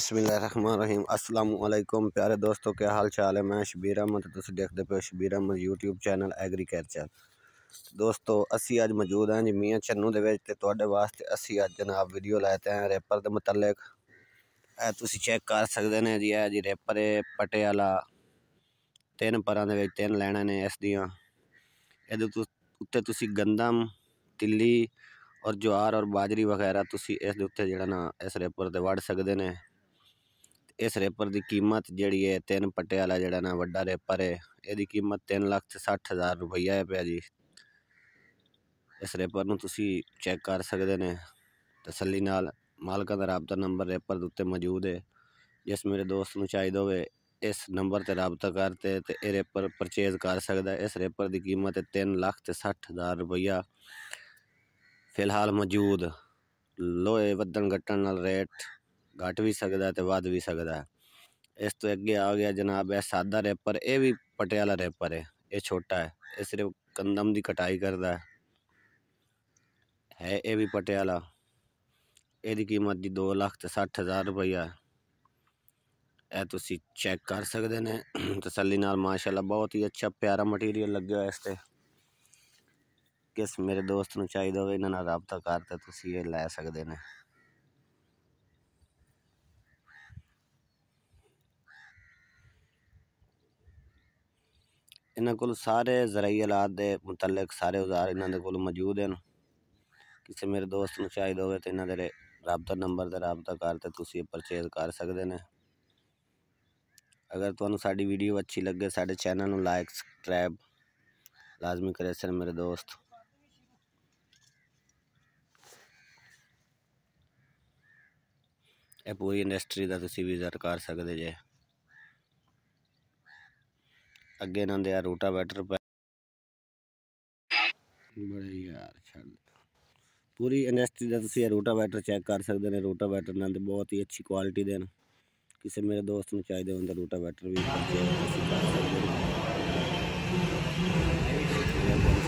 अस्सलाम वालेकुम प्यारे दोस्तों क्या हाल चाल है मैं शबीर अहमद तो तुम देखते पे Shabir Ahmad YouTube channel agriculture दोस्तों असी अज मौजूद हैं जी मियाँ चन्नू के वास्ते असी आज जनाब वीडियो लाते हैं रेपर के मुतलक तुम चेक कर सकते हैं जी है जी रेपर है पटियाला तीन पर तीन लैना ने इस दियाँ ये उत्ते गंदम तिली और ज्वार और बाजरी वगैरह तुम इस उत्ते जरा इस रेपर से वढ़ सकते हैं ਇਸ ਰੇਪਰ ਦੀ ਕੀਮਤ ਜਿਹੜੀ ਹੈ ਤਿੰਨ ਪੱਟੇ ਵਾਲਾ ਜਿਹੜਾ ਨਾ ਵੱਡਾ ਰੇਪਰ ਹੈ ਇਹਦੀ ਕੀਮਤ 360000 ਰੁਪਈਆ ਹੈ ਪਿਆ ਜੀ ਇਸ ਰੇਪਰ ਨੂੰ ਤੁਸੀਂ ਚੈੱਕ ਕਰ ਸਕਦੇ ਨੇ ਤਸੱਲੀ ਨਾਲ ਮਾਲਕਾਂ ਦਾ ਰਾਬਤਾ ਨੰਬਰ ਰੇਪਰ ਦੇ ਉੱਤੇ ਮੌਜੂਦ ਹੈ ਜਿਸ ਮੇਰੇ ਦੋਸਤ ਨੂੰ ਚਾਹੀਦਾ ਹੋਵੇ ਇਸ ਨੰਬਰ ਤੇ ਰਾਬਤਾ ਕਰਤੇ ਤੇ ਇਹ ਰੇਪਰ ਪਰਚੇਜ਼ ਕਰ ਸਕਦਾ ਇਸ ਰੇਪਰ ਦੀ ਕੀਮਤ ਹੈ 360000 ਰੁਪਈਆ ਫਿਲਹਾਲ ਮੌਜੂਦ ਲੋਹੇ ਵੱਧਣ ਘਟਣ ਨਾਲ ਰੇਟ घट भी सकता है तो वाद भी सकता है इस तो अगे आ गया जनाब यह सादा रेपर यह भी पटियाला रेपर है ये छोटा है ये सिर्फ कंदम की कटाई करता है है ये भी पटियाला कीमत जी दो लख सठ हज़ार रुपया है यह चैक कर सकते हैं तसली न माशाला बहुत ही अच्छा प्यारा मटीरियल लगे इस इससे किस मेरे दोस्त को चाहिए इन्होंने रबता करते लै सकते हैं ਇਹਨਾਂ ਕੋਲ ਸਾਰੇ ਜ਼ਰਾਈ ਹਾਲਾਤ ਦੇ ਮੁਤਲਕ ਸਾਰੇ ਔਜ਼ਾਰ ਇਹਨਾਂ ਦੇ ਕੋਲ ਮੌਜੂਦ ਹਨ ਕਿਸੇ ਮੇਰੇ ਦੋਸਤ ਨੂੰ ਚਾਹੀਦਾ ਹੋਵੇ ਤਾਂ ਇਹਨਾਂ ਦੇ ਰਾਬਤਾ ਨੰਬਰ ਤੇ ਰਾਬਤਾ ਕਰ ਤੇ ਤੁਸੀਂ ਇਹ ਪਰਚੇਜ਼ ਕਰ ਸਕਦੇ ਨੇ ਅਗਰ ਤੁਹਾਨੂੰ ਸਾਡੀ ਵੀਡੀਓ ਅੱਛੀ ਲੱਗੇ ਸਾਡੇ ਚੈਨਲ ਨੂੰ ਲਾਈਕ ਸਬਸਕ੍ਰਾਈਬ ਲਾਜ਼ਮੀ ਕਰੇ ਸਰ ਮੇਰੇ ਦੋਸਤ ਇਹ ਪੂਰੀ ਇੰਡਸਟਰੀ ਦਾ ਤੁਸੀਂ ਵੀ ਜ਼ਰ ਕਰ ਸਕਦੇ ਜੇ अगे ना दे रूटा बैटर पै बड़े यार पूरी इंडस्ट्री का तुम रूटा बैटर चैक कर सकते हैं रूटा बैटर ना बहुत ही अच्छी क्वालिटी देन किसी मेरे दोस्त में चाहिए होंगे रूटा बैटर भी